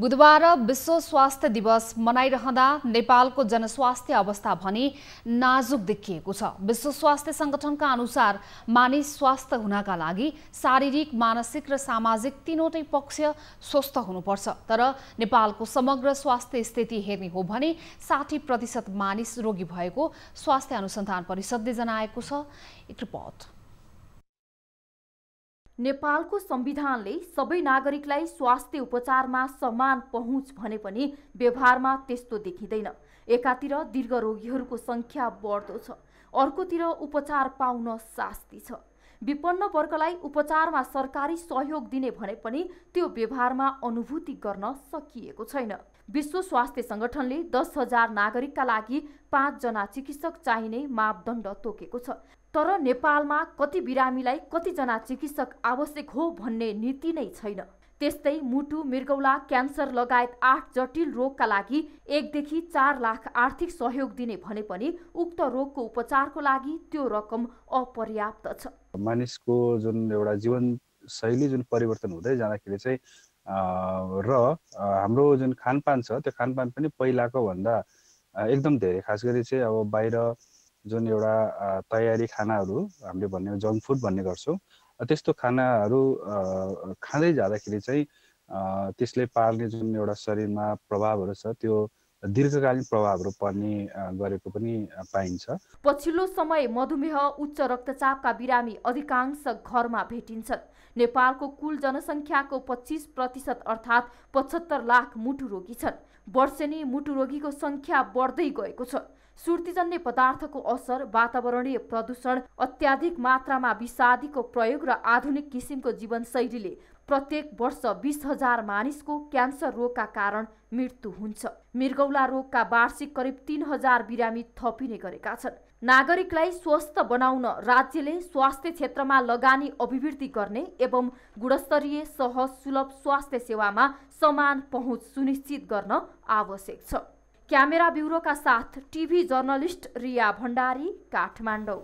बुधबार विश्व स्वास्थ्य दिवस मनाइरहँदा नेपालको जनस्वास्थ्य अवस्था भने नाजुक देखिएको छ विश्व स्वास्थ्य सङ्गठनका अनुसार मानिस स्वास्थ्य हुनका लागि शारीरिक मानसिक र सामाजिक तिनवटै पक्ष स्वस्थ हुनुपर्छ तर नेपालको समग्र स्वास्थ्य स्थिति हेर्ने हो भने साठी प्रतिशत मानिस रोगी भएको स्वास्थ्य अनुसन्धान परिषदले जनाएको छ एक रिपोर्ट नेपालको संविधानले सबै नागरिकलाई स्वास्थ्य उपचारमा समान पहुँच भने पनि व्यवहारमा त्यस्तो देखिँदैन एकातिर दीर्घ रोगीहरूको सङ्ख्या बढ्दो छ अर्कोतिर उपचार पाउन शास्ति छ विपन्न वर्गलाई उपचारमा सरकारी सहयोग दिने भने पनि त्यो व्यवहारमा अनुभूति गर्न सकिएको छैन विश्व स्वास्थ्य सङ्गठनले दस हजार नागरिकका लागि पाँचजना चिकित्सक चाहिने मापदण्ड तोकेको छ तर नेपालमा कति बिरामीलाई कतिजना चिकित्सक आवश्यक हो भन्ने नीति नै छैन त्यस्तै मुटु मृगौला क्यान्सर लगायत आठ जटिल रोगका लागि एकदेखि चार लाख आर्थिक सहयोग दिने भने पनि उक्त रोगको उपचारको लागि त्यो रकम अपर्याप्त छ मानिसको जुन एउटा जीवनशैली जुन परिवर्तन हुँदै जाँदाखेरि चाहिँ र हाम्रो जुन खानपान छ त्यो खानपान पनि पहिलाको भन्दा एकदम धेरै खास गरी चाहिँ अब बाहिर जुन एउटा तयारी खानाहरू हामीले भन्ने जङ्क फुड भन्ने गर्छौँ त्यस्तो खानाहरू खाँदै जाँदाखेरि चाहिँ त्यसले पार्ने जुन एउटा शरीरमा प्रभावहरू छ त्यो दीर्घकालीन प्रभावहरू पर्ने गरेको पनि पाइन्छ पछिल्लो समय मधुमेह उच्च रक्तचापका बिरामी अधिकांश घरमा भेटिन्छन् नेपालको कुल जनसङ्ख्याको पच्चिस प्रतिशत अर्थात् पचहत्तर लाख मुटु रोगी छन् वर्षेनी मुटु रोगीको सङ्ख्या बढ्दै गएको छ सुर्तिजन्य पदार्थको असर वातावरणीय प्रदूषण अत्याधिक मात्रामा विषादीको प्रयोग र आधुनिक किसिमको जीवनशैलीले प्रत्येक वर्ष बिस हजार मानिसको क्यान्सर रोगका कारण मृत्यु हुन्छ मृगौला रोगका वार्षिक करिब तीन हजार बिरामी थपिने गरेका छन् नागरिकलाई स्वस्थ बनाउन राज्यले स्वास्थ्य क्षेत्रमा लगानी अभिवृद्धि गर्ने एवं गुणस्तरीय सहज सुलभ स्वास्थ्य सेवामा समान पहुँच सुनिश्चित गर्न आवश्यक छ क्यामेरा ब्युरोका साथ टिभी जर्नलिस्ट रिया भण्डारी काठमाडौँ